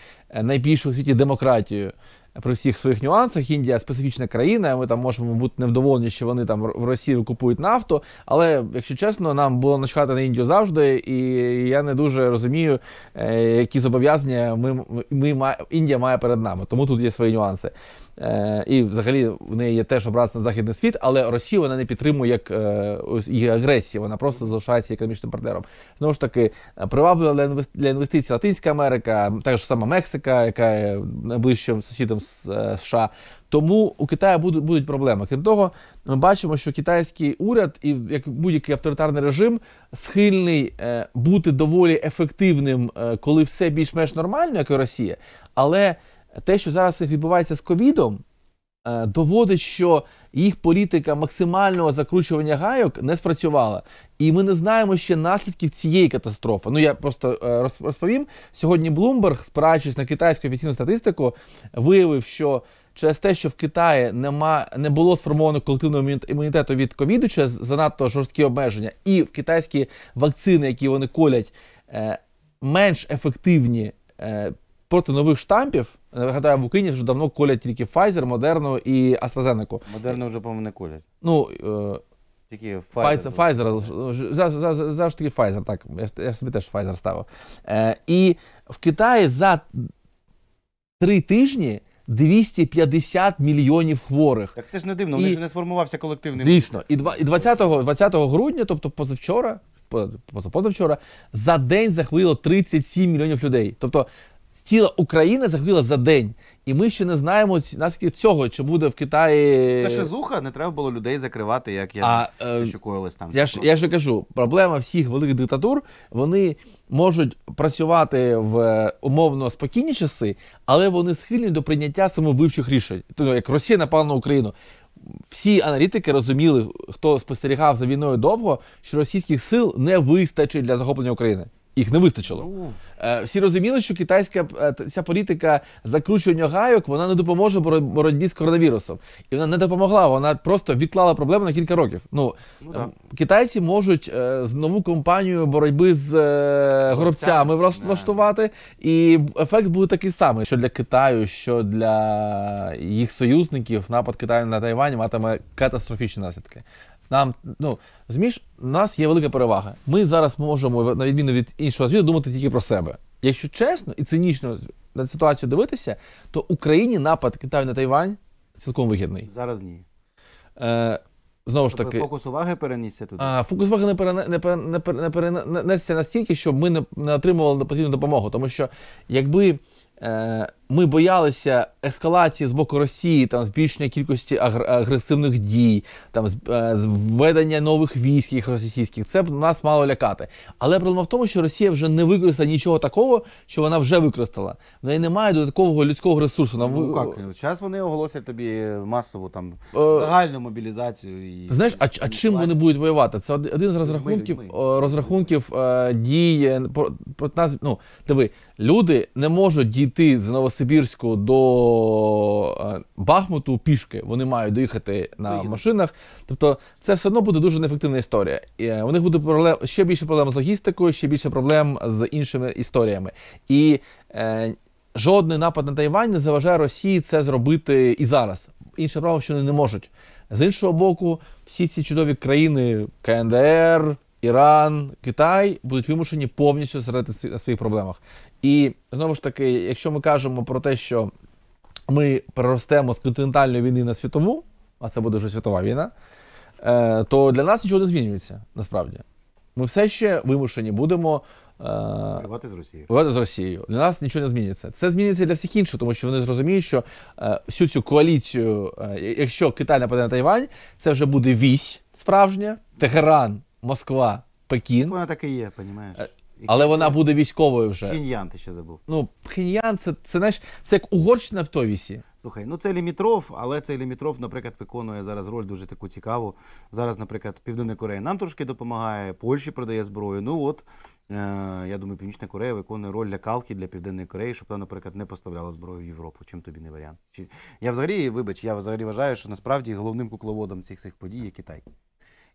найбільшою у світі демократією при всіх своїх нюансах. Індія специфічна країна. Ми там можемо бути невдоволені, що вони там в Росії купують нафту. Але якщо чесно, нам було начхати на Індію завжди, і я не дуже розумію, е, які зобов'язання ми, ми Індія має перед нами. Тому тут є свої нюанси. Е, І взагалі в неї є теж образ на західний світ, але Росію вона не підтримує як е, її агресії, вона просто залишається економічним партнером. Знову ж таки, е, приваблива для інвестицій Латинська Америка, також сама Мексика, яка є найближчим сусідом з е, США. Тому у Китаю будуть будуть проблеми. Крім того, ми бачимо, що китайський уряд і як будь-який авторитарний режим схильний е, бути доволі ефективним, е, коли все більш-менш нормально, як і Росія, але те, що зараз відбувається з ковідом, е, доводить, що їх політика максимального закручування гайок не спрацювала. І ми не знаємо ще наслідків цієї катастрофи. Ну я просто е, розповім. Сьогодні Блумберг, спираючись на китайську офіційну статистику, виявив, що через те, що в Китаї нема не було сформовано колективного імунітету від ковіду, через занадто жорсткі обмеження, і в китайські вакцини, які вони колять, е, менш ефективні проти нових штампів нагадаю, в Україні вже давно колять тільки Pfizer, Moderna і AstraZeneca. Модерно вже, по-моєму, не колять. Ну, е, Тільки Pfizer. Pfizer, Pfizer завжди ну, за, таки Pfizer, так. Я, ж- я собі теж Pfizer ставив. Е, і в Китаї за три тижні 250 мільйонів хворих. Так це ж не дивно, в них І- не сформувався колективний. Звісно, і два- і 20, 20 грудня, тобто позавчора, позапозавчора, за день захворіло 37 мільйонів людей. Тобто тіла України загоріло за день. І ми ще не знаємо наскільки цього, чи буде в Китаї. Це ще зуха, не треба було людей закривати, як я А, що е, коїлось там. Я ж, я ж і кажу, проблема всіх великих диктатур, вони можуть працювати в умовно спокійні часи, але вони схильні до прийняття самовбивчих рішень. Тобто, як Росія напала на Україну. Всі аналітики розуміли, хто спостерігав за війною довго, що російських сил не вистачить для захоплення України. Їх не вистачило. Е, всі розуміли, що китайська е, ця політика закручування гайок вона не допоможе боротьбі з коронавірусом, і вона не допомогла. Вона просто відклала проблему на кілька років. Ну, ну ем, китайці можуть е, з нову компанію боротьби з горобцями влаштувати, і ефект буде такий самий, що для Китаю, що для їх союзників напад Китаю на Тайвані матиме катастрофічні наслідки. Нам ну розумієш, у нас є велика перевага. Ми зараз можемо, на відміну від іншого світу, думати тільки про себе. Якщо чесно і цинічно на ситуацію дивитися, то Україні напад Китаю на Тайвань цілком вигідний. Зараз ні. Е, Знову ж тобто таки, фокус уваги перенісся туди. А, Фокус уваги не перенесся не пере, не пере, настільки, щоб ми не, не отримували потрібну допомогу. Тому що якби е, ми боялися ескалації з боку Росії, там збільшення кількості агресивних дій, там е, введення нових військ російських. Це б нас мало лякати. Але проблема в тому, що Росія вже не використала нічого такого, що вона вже використала. В неї немає додаткового людського ресурсу. Нам ну, як, час вони оголосять тобі масову там е, загальну мобілізацію і знаєш. А, а чим вони будуть воювати? Це один з розрахунків ми, ми. розрахунків е, дій про нас. Ну диви, люди не можуть дійти з новосиль. Новосибірську до е, Бахмуту пішки. Вони мають доїхати на машинах. Тобто, це все одно буде дуже неефективна історія. І е, У них буде проблем ще більше проблем з логістикою, ще більше проблем з іншими історіями. І е, жодний напад на Тайвань не заважає Росії це зробити і зараз. Інше право, що вони не можуть. З іншого боку, всі ці чудові країни КНДР, Іран, Китай будуть вимушені повністю зосередити на своїх проблемах. І знову ж таки, якщо ми кажемо про те, що ми переростемо з континентальної війни на світову, а це буде вже світова війна, е, то для нас нічого не змінюється насправді. Ми все ще вимушені будемо е, вивати з Росією. Воювати з Росією. Для нас нічого не зміниться. Це зміниться для всіх інших, тому що вони зрозуміють, що е, всю цю коаліцію, якщо Китай нападе на Тайвань, це вже буде вісь справжня. Тегеран Москва, Пекін. Вона так і є, понімаєш. Е, але вона буде військовою вже. Пхіньян, ти ще забув. Ну, Пхіньян це, це, знаєш, це як Угорщина в Товісі. Слухай, ну це Лімітров, але цей Лімітров, наприклад, виконує зараз роль дуже таку цікаву. Зараз, наприклад, Південна Корея нам трошки допомагає, Польщі продає зброю. Ну от, е- я думаю, Північна Корея виконує роль лякалки для Південної Кореї, щоб вона, наприклад, не поставляла зброю в Європу. Чим тобі не варіант? Чи... Я взагалі, вибач, я взагалі вважаю, що насправді головним кукловодом цих, цих подій є Китай.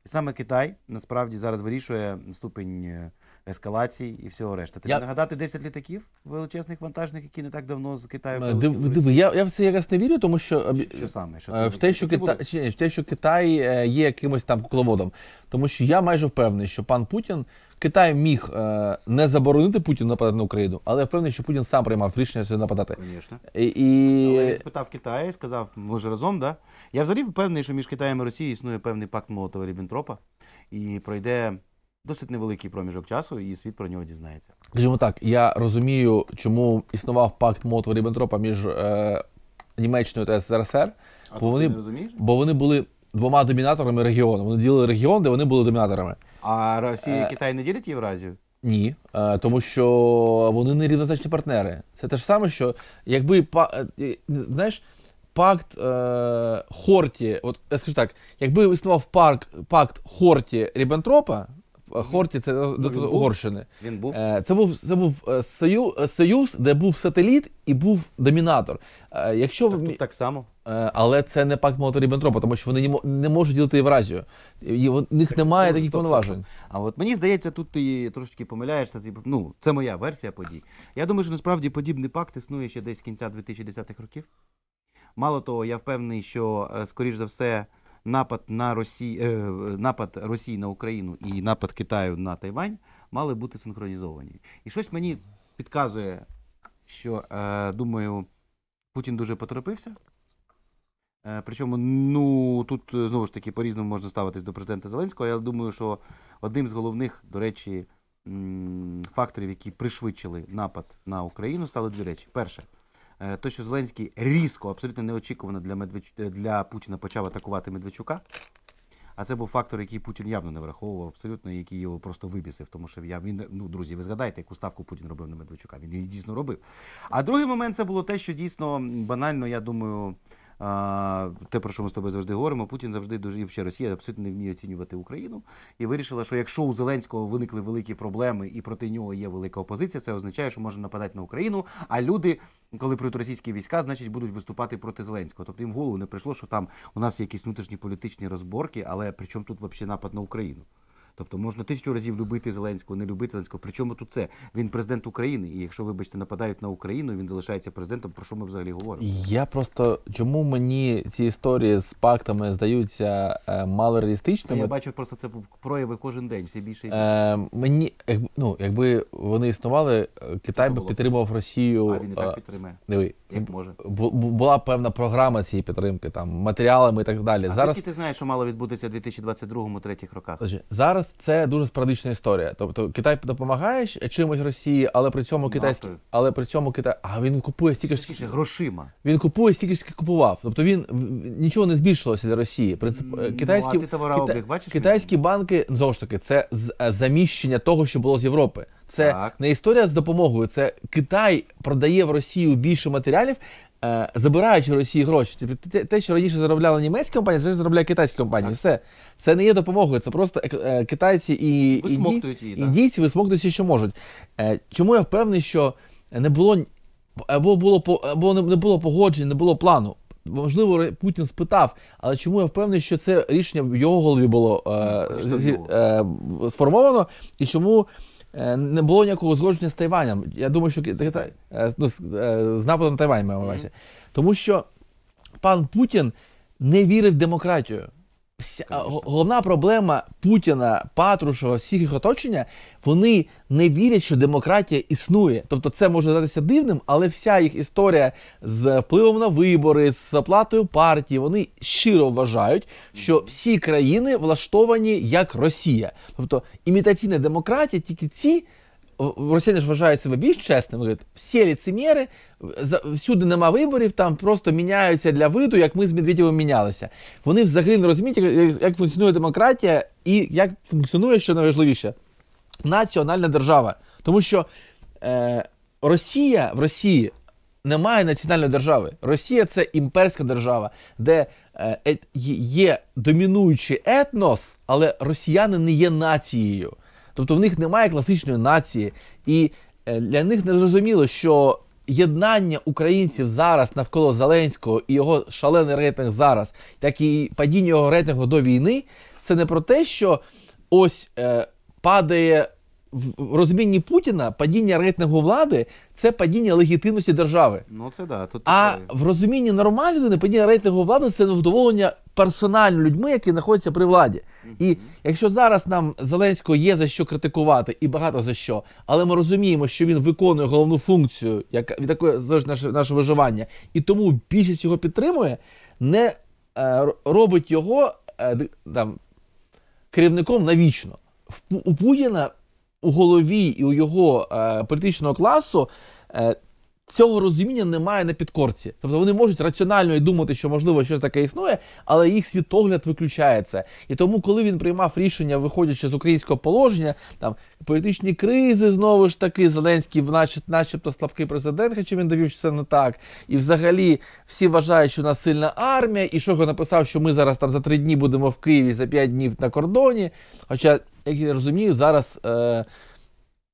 І саме Китай насправді зараз вирішує ступінь е, ескалацій і всього решта. Ти я... нагадати 10 літаків величезних вантажних, які не так давно з Китаю були. Е, диви, я я в це якраз не вірю, тому що е, е, що саме що це в те, що Кита... в те, що Китай є якимось там кукловодом. Тому що я майже впевнений, що пан Путін Китай міг не заборонити Путіну нападати на Україну, але я впевнений, що Путін сам приймав рішення сюди нападати. Звісно. І... Але він спитав Китай, сказав, може разом, да? Я взагалі впевнений, що між Китаєм і Росією існує певний пакт Молотова Ріббентропа і пройде досить невеликий проміжок часу, і світ про нього дізнається. Скажімо так, я розумію, чому існував пакт молотова Ріббентропа між е, Німеччиною та СРСР, а бо вони, бо вони були двома домінаторами регіону. Вони ділили регіон, де вони були домінаторами. А Росія і е, Китай не ділять Євразію? Ні, е, тому що вони не рівнозначні партнери. Це те ж саме, що якби па- е, знаєш, пакт е, Хорті, от я скажу так, якби існував парк, пакт Хорті Ріббентропа, Е, Хорті це до е, е, Угорщини. Він був це був це був союз, де був сателіт і був домінатор. Якщо так, тут так само, але це не пакт молотова Ріббентропа, тому що вони не можуть ділити Євразію. І в них так, немає таких повноважень. А от мені здається, тут ти трошки помиляєшся. Ну це моя версія подій. Я думаю, що насправді подібний пакт існує ще десь кінця 2010-х років. Мало того, я впевнений, що скоріш за все напад на Росі... Е, напад Росії на Україну і напад Китаю на Тайвань мали бути синхронізовані. І щось мені підказує, що е, думаю, Путін дуже поторопився. Е, причому, ну тут знову ж таки по-різному можна ставитись до президента Зеленського. Я думаю, що одним з головних, до речі, факторів, які пришвидшили напад на Україну, стали дві речі: перше. Е, то, що Зеленський різко, абсолютно неочікувано для Медведч... Е, для Путіна почав атакувати Медведчука. А це був фактор, який Путін явно не враховував абсолютно, який його просто вибісив. Тому що я він ну друзі, ви згадаєте, яку ставку Путін робив на Медведчука. Він її дійсно робив. А другий момент це було те, що дійсно банально, я думаю те, про що ми з тобою завжди говоримо, Путін завжди дуже і ще Росія абсолютно не вміє оцінювати Україну і вирішила, що якщо у Зеленського виникли великі проблеми і проти нього є велика опозиція, це означає, що можна нападати на Україну. А люди, коли прийдуть російські війська, значить будуть виступати проти Зеленського. Тобто їм в голову не прийшло, що там у нас є якісь внутрішні політичні розборки, але при чому тут взагалі напад на Україну? Тобто можна тисячу разів любити Зеленського, не любити Зеленського. Причому тут це він президент України, і якщо, вибачте, нападають на Україну, він залишається президентом. Про що ми взагалі говоримо? Я просто чому мені ці історії з пактами здаються е, малореалістичними? Я бачу, просто це в прояви кожен день. Все більше і е, більше. Е, мені як, ну, якби вони існували, е, Китай би підтримав Росію. А він не так е, підтримає. Диви, як може була певна програма цієї підтримки, там матеріалами і так далі. А Зараз ти знаєш, що мало відбутися у 2022-2023 роках. Зараз зараз це дуже спорадична історія. Тобто Китай допомагає чимось Росії, але при цьому китайський, але при цьому Китай. А він купує стільки ж Точніше, грошима. він купує стільки ж купував. Тобто він в- нічого не збільшилося для Росії. Принцип е, Ну, китайські а ти товарообіг бачиш? китайські банки знову ж таки це з- е, заміщення того, що було з Європи. Це Так. не історія з допомогою. Це Китай продає в Росію більше матеріалів Е, забираючи Росії гроші. Тобто те, що раніше заробляла німецька компанія, зараз заробляє китайська компанія. Все. Це не є допомогою, це просто е, е, китайці і індійці, висмоктують все, що можуть. Чому я впевнений, що не було або було або не було погоджень, не було плану. Можливо, Путін спитав, але чому я впевнений, що це рішення в його голові було е, ну, е, сформовано, і чому Е, не було ніякого згодження з Тайванем. Я думаю, що Китай е, ну, е, з нападом на Тайвань маю на увазі. Тому що пан Путін не вірив в демократію вся головна проблема Путіна, Патрушева, всіх їх оточення, вони не вірять, що демократія існує. Тобто, це може здатися дивним, але вся їх історія з впливом на вибори, з оплатою партії, вони щиро вважають, що всі країни влаштовані як Росія, тобто імітаційна демократія, тільки ці росіяни ж вважають себе більш чесними. Говорять, всі ліцеміри, всюди нема виборів, там просто міняються для виду, як ми з Медведєвим мінялися. Вони взагалі не розуміють, як, як функціонує демократія і як функціонує, що найважливіше, національна держава. Тому що е, Росія в Росії. Немає національної держави. Росія це імперська держава, де е, е, є домінуючий етнос, але росіяни не є нацією. Тобто в них немає класичної нації, і е, для них не зрозуміло, що єднання українців зараз навколо Зеленського і його шалений рейтинг зараз, так і падіння його рейтингу до війни, це не про те, що ось е, падає в розумінні Путіна падіння рейтингу влади це падіння легітимності держави. Ну це да. Тут а в розумінні нормальної людини падіння рейтингу влади це невдоволення персонально людьми, які знаходяться при владі. Mm І якщо зараз нам Зеленського є за що критикувати і багато за що, але ми розуміємо, що він виконує головну функцію, яка від такої залежить наше наше виживання, і тому більшість його підтримує, не е, робить його е, там керівником навічно. У Путіна у голові і у його е, політичного класу е, цього розуміння немає на підкорці. Тобто вони можуть раціонально і думати, що можливо щось таке існує, але їх світогляд виключається. І тому, коли він приймав рішення, виходячи з українського положення, там політичні кризи знову ж таки, Зеленський, наче, начебто, слабкий президент, хоча він довів, що це не так. І взагалі всі вважають, що у нас сильна армія, і що його написав, що ми зараз там за три дні будемо в Києві за п'ять днів на кордоні. Хоча як я розумію, зараз е,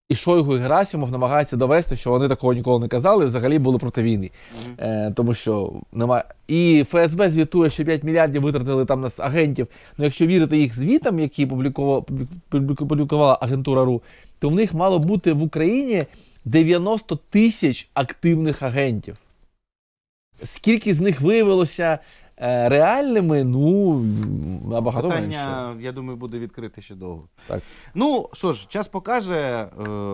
і Шойгу, і Герасімов намагаються довести, що вони такого ніколи не казали, і взагалі були проти війни. Е, тому що немає. І ФСБ звітує, що 5 мільярдів витратили там на агентів. Ну, якщо вірити їх звітам, які публікувала, публікувала агентура РУ, то в них мало бути в Україні 90 тисяч активних агентів. Скільки з них виявилося Е, реальними, ну набагато Питання, менше. я думаю, буде відкрити ще довго. Так. Ну що ж, час покаже, е,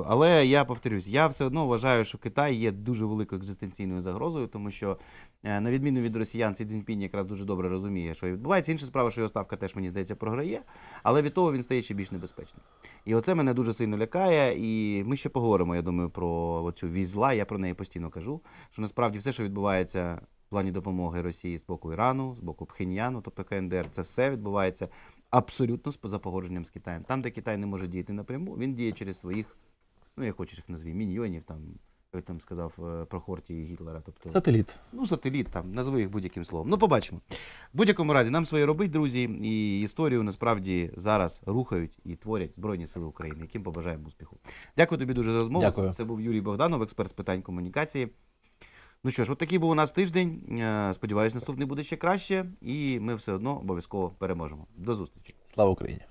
але я повторюсь, я все одно вважаю, що Китай є дуже великою екзистенційною загрозою, тому що, е, на відміну від росіян, Сі Цзіньпінь якраз дуже добре розуміє, що відбувається. Інша справа, що його ставка теж мені здається програє, але від того він стає ще більш небезпечним. І оце мене дуже сильно лякає. І ми ще поговоримо, я думаю, про цю візла. Я про неї постійно кажу, що насправді все, що відбувається плані допомоги Росії з боку Ірану, з боку Пхеньяну, тобто КНДР, це все відбувається абсолютно за погодженням з Китаєм. Там, де Китай не може діяти напряму, він діє через своїх, ну як хочеш їх назві, міньйонів там. Той там сказав е, про Хорті і Гітлера. Тобто, Сателіт. Ну, сателіт там, назви їх будь-яким словом. Ну, побачимо. В будь-якому разі, нам своє робить, друзі, і історію насправді зараз рухають і творять Збройні Сили України, яким побажаємо успіху. Дякую тобі дуже за розмову. Дякую. Це був Юрій Богданов, експерт з питань комунікації. Ну що ж, от такий був у нас тиждень. Е, сподіваюсь, наступний буде ще краще, і ми все одно обов'язково переможемо. До зустрічі. Слава Україні!